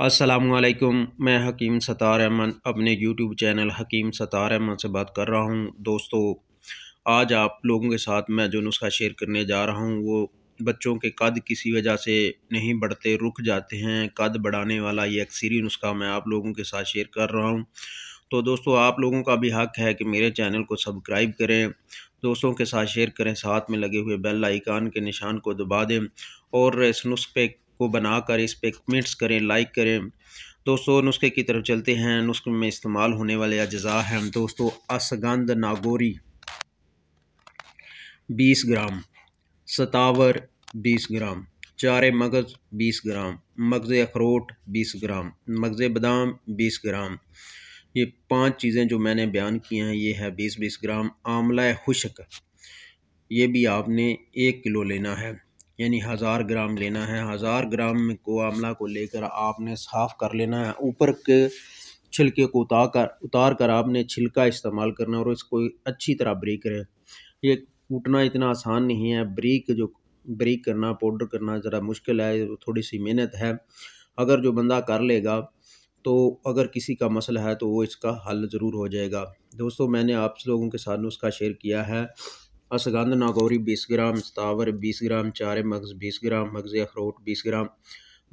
असलकम मैं हकीम सतार अहमद अपने YouTube चैनल हकीम सतार अहमद से बात कर रहा हूँ दोस्तों आज आप लोगों के साथ मैं जो नुस्खा शेयर करने जा रहा हूँ वो बच्चों के कद किसी वजह से नहीं बढ़ते रुक जाते हैं कद बढ़ाने वाला ये अक्सरी नुस्खा मैं आप लोगों के साथ शेयर कर रहा हूँ तो दोस्तों आप लोगों का भी हक है कि मेरे चैनल को सब्सक्राइब करें दोस्तों के साथ शेयर करें साथ में लगे हुए बेल आइकान के निशान को दबा दें और इस नुस्खे को बनाकर इस पर कमेंट्स करें लाइक करें दोस्तों नुस्खे की तरफ चलते हैं नुस्खे में इस्तेमाल होने वाले अज्जा हैं दोस्तों असगंध नागोरी बीस ग्राम सतावर बीस ग्राम चारे मगज़ बीस ग्राम मगज़ अखरोट बीस ग्राम मगज़ बादाम बीस ग्राम ये पांच चीज़ें जो मैंने बयान की हैं ये है बीस बीस ग्राम आमला खुशक ये भी आपने एक किलो लेना है यानी हज़ार ग्राम लेना है हज़ार ग्राम को आमला को लेकर आपने साफ़ कर लेना है ऊपर के छिलके को उतार कर उतार कर आपने छिलका इस्तेमाल करना और इसको अच्छी तरह ब्रीक करें ये कूटना इतना आसान नहीं है ब्रीक जो ब्रीक करना पाउडर करना ज़रा मुश्किल है थोड़ी सी मेहनत है अगर जो बंदा कर लेगा तो अगर किसी का मसला है तो वो इसका हल ज़रूर हो जाएगा दोस्तों मैंने आप लोगों के साथ नुस्खा शेयर किया है असगंध नागौरी बीस ग्राम सतावर बीस ग्राम चार मगज़ बीस ग्राम मगज़ अखरोट बीस ग्राम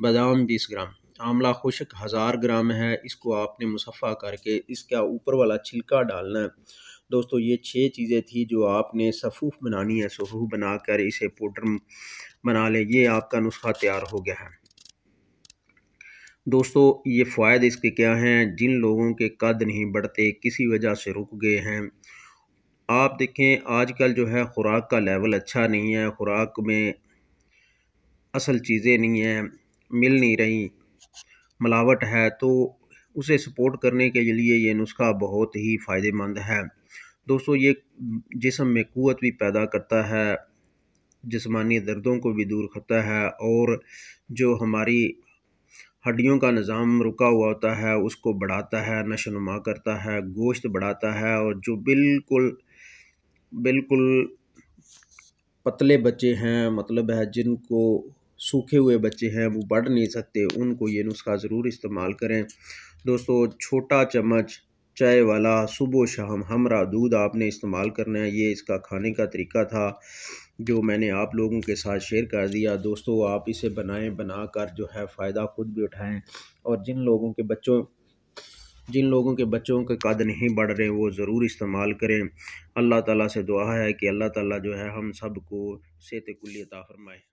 बादाम बीस ग्राम आंवला खुशक हज़ार ग्राम है इसको आपने मुसफ़ा करके इसका ऊपर वाला छिलका डालना है दोस्तों ये छः चीज़ें थी जो आपने सफ़ूफ बनानी है सफ़ूफ बनाकर इसे पाउडर बना लें ये आपका नुस्खा तैयार हो गया है दोस्तों ये फ़ायदे इसके क्या हैं जिन लोगों के कद नहीं बढ़ते किसी वजह से रुक गए हैं आप देखें आजकल जो है ख़ुराक का लेवल अच्छा नहीं है ख़ुराक में असल चीज़ें नहीं हैं मिल नहीं रही मिलावट है तो उसे सपोर्ट करने के लिए ये नुस्खा बहुत ही फ़ायदेमंद है दोस्तों ये जिसम में क़वत भी पैदा करता है जिसमानी दर्दों को भी दूर करता है और जो हमारी हड्डियों का निज़ाम रुका हुआ होता है उसको बढ़ाता है नशोनुमा करता है गोश्त बढ़ाता है और जो बिल्कुल बिल्कुल पतले बच्चे हैं मतलब है जिनको सूखे हुए बच्चे हैं वो बढ़ नहीं सकते उनको ये नुस्खा ज़रूर इस्तेमाल करें दोस्तों छोटा चम्मच चाय वाला सुबह शाम हमरा दूध आपने इस्तेमाल करना है ये इसका खाने का तरीका था जो मैंने आप लोगों के साथ शेयर कर दिया दोस्तों आप इसे बनाएं बना कर जो है फ़ायदा ख़ुद भी उठाएं और जिन लोगों के बच्चों जिन लोगों के बच्चों के कद नहीं बढ़ रहे वो ज़रूर इस्तेमाल करें अल्लाह ताला से दुआ है कि अल्लाह ताला जो है हम सब को सेहत कुल्ली अता फरमाए